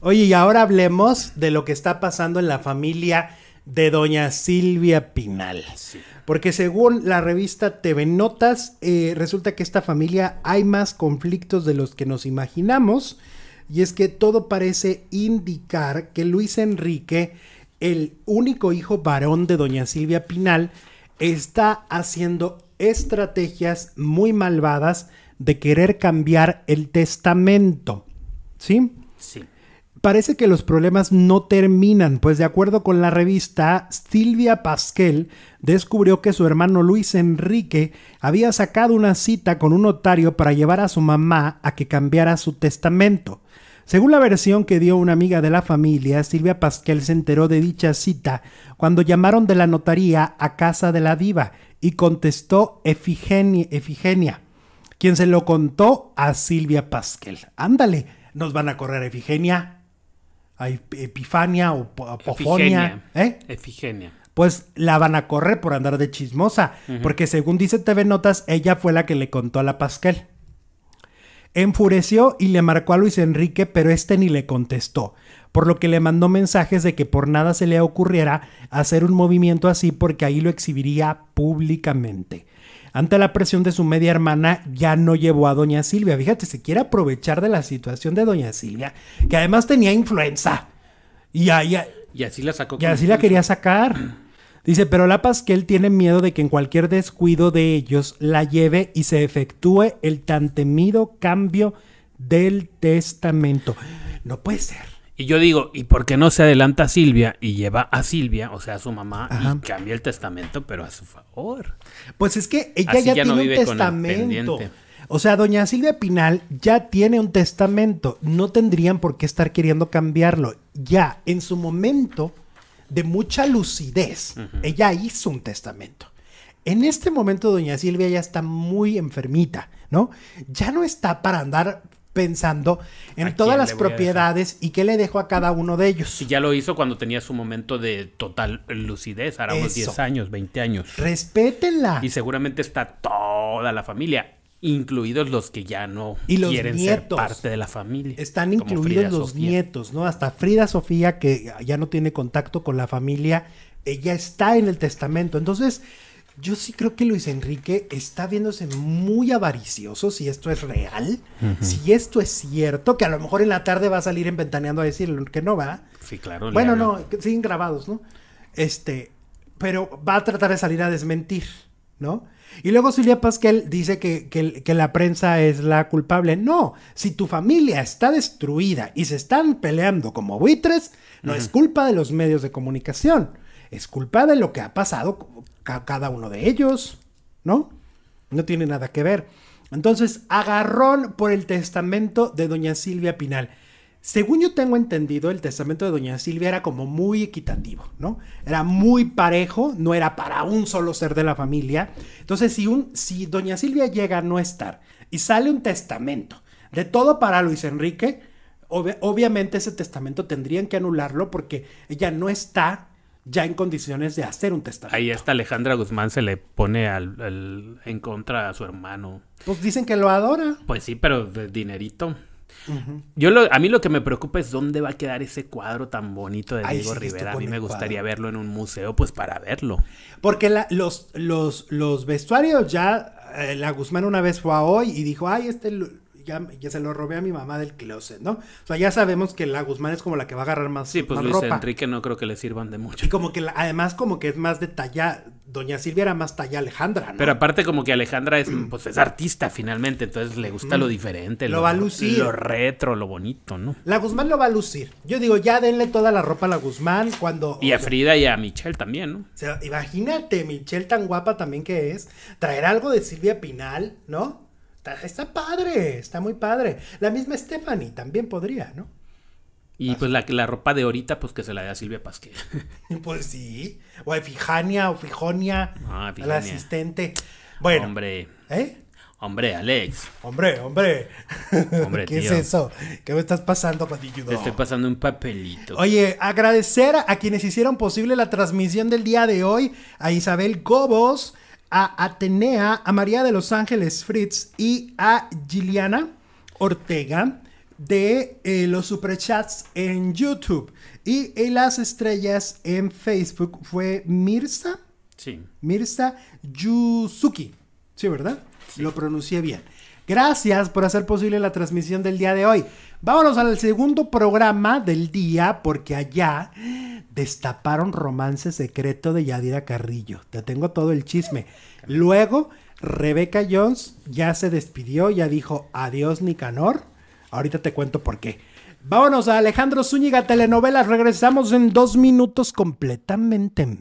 Oye, y ahora hablemos de lo que está pasando en la familia de doña Silvia Pinal. Porque según la revista TV Notas, eh, resulta que esta familia hay más conflictos de los que nos imaginamos. Y es que todo parece indicar que Luis Enrique, el único hijo varón de doña Silvia Pinal, está haciendo estrategias muy malvadas de querer cambiar el testamento. ¿Sí? Sí parece que los problemas no terminan, pues de acuerdo con la revista, Silvia Pasquel descubrió que su hermano Luis Enrique había sacado una cita con un notario para llevar a su mamá a que cambiara su testamento. Según la versión que dio una amiga de la familia, Silvia Pasquel se enteró de dicha cita cuando llamaron de la notaría a casa de la diva y contestó Efigenia, Efigenia quien se lo contó a Silvia Pasquel. Ándale, nos van a correr Efigenia. Epifania o Apofonia. ¿eh? Pues la van a correr por andar de chismosa, porque según dice TV Notas, ella fue la que le contó a la Pascal. Enfureció y le marcó a Luis Enrique, pero este ni le contestó, por lo que le mandó mensajes de que por nada se le ocurriera hacer un movimiento así porque ahí lo exhibiría públicamente. Ante la presión de su media hermana, ya no llevó a doña Silvia. Fíjate, se quiere aprovechar de la situación de doña Silvia, que además tenía influenza. Y, y así la sacó. Y así la quería sacar. Dice, pero la Pasquel tiene miedo de que en cualquier descuido de ellos la lleve y se efectúe el tan temido cambio del testamento. No puede ser. Y yo digo, ¿y por qué no se adelanta Silvia y lleva a Silvia, o sea, a su mamá, y cambia el testamento, pero a su favor? Pues es que ella ya, tiene un testamento. O sea, doña Silvia Pinal ya tiene un testamento. No tendrían por qué estar queriendo cambiarlo. Ya, en su momento de mucha lucidez, ella hizo un testamento. En este momento, doña Silvia ya está muy enfermita, ¿no? Ya no está para andar pensando en todas las propiedades y qué le dejo a cada uno de ellos. Y ya lo hizo cuando tenía su momento de total lucidez, ahora unos 10 años, 20 años. Respétenla. Y seguramente está toda la familia incluidos los que ya no quieren ser parte de la familia. Están incluidos los nietos, ¿no? Hasta Frida Sofía, que ya no tiene contacto con la familia, ella está en el testamento. Entonces, yo sí creo que Luis Enrique está viéndose muy avaricioso, si esto es real, si esto es cierto, que a lo mejor en la tarde va a salir en a decir que no va. Sí, claro. Bueno, no, sin grabados, ¿no? Este, pero va a tratar de salir a desmentir, ¿no? Y luego Silvia Pasquel dice que, que, la prensa es la culpable. No, si tu familia está destruida y se están peleando como buitres, no es culpa de los medios de comunicación es culpa de lo que ha pasado cada uno de ellos, ¿no? No tiene nada que ver. Entonces, agarrón por el testamento de doña Silvia Pinal. Según yo tengo entendido, el testamento de doña Silvia era como muy equitativo, ¿no? Era muy parejo, no era para un solo ser de la familia. Entonces, si, un, si doña Silvia llega a no estar y sale un testamento de todo para Luis Enrique, obviamente ese testamento tendrían que anularlo porque ella no está ya en condiciones de hacer un testamento. Ahí está Alejandra Guzmán se le pone al, en contra a su hermano. Pues dicen que lo adora. Pues sí, pero de dinerito. Yo a mí lo que me preocupa es dónde va a quedar ese cuadro tan bonito de Diego Rivera. A mí me gustaría verlo en un museo, pues para verlo. Porque los, los, vestuarios ya, eh, la Guzmán una vez fue a hoy y dijo, ay, este ya, se lo robé a mi mamá del closet, ¿no? O sea, ya sabemos que la Guzmán es como la que va a agarrar más. Sí, pues Luis Enrique no creo que le sirvan de mucho. Y como que además, como que es más de talla. Doña Silvia era más talla Alejandra, ¿no? Pero aparte, como que Alejandra es, pues, es artista finalmente, entonces le gusta lo mm. diferente. Lo, va a lucir. Lo retro, lo bonito, ¿no? La Guzmán lo va a lucir. Yo digo, ya denle toda la ropa a la Guzmán cuando. Y a Frida y a Michelle también, ¿no? O sea, imagínate, Michelle tan guapa también que es, traer algo de Silvia Pinal, ¿no? Está, padre, está muy padre. La misma Stephanie también podría, ¿no? Y pues la, la, ropa de ahorita, pues que se la dé a Silvia Pasquel. pues sí. O a Fijania o Fijonia. Ah, la asistente. Bueno. Hombre. ¿Eh? Hombre, Alex. Hombre, hombre. hombre ¿Qué es eso? ¿Qué me estás pasando, Patillo? Te estoy pasando un papelito. Oye, agradecer a quienes hicieron posible la transmisión del día de hoy. A Isabel Cobos a Atenea, a María de los Ángeles Fritz y a Giliana Ortega de los eh, los superchats en YouTube. Y en las estrellas en Facebook fue Mirza. Sí. Mirza Yuzuki. Sí, ¿verdad? Lo pronuncié bien. Gracias por hacer posible la transmisión del día de hoy. Vámonos al segundo programa del día porque allá destaparon romance secreto de Yadira Carrillo. Te tengo todo el chisme. Luego, Rebeca Jones ya se despidió, ya dijo adiós Nicanor. Ahorita te cuento por qué. Vámonos a Alejandro Zúñiga Telenovelas. Regresamos en dos minutos completamente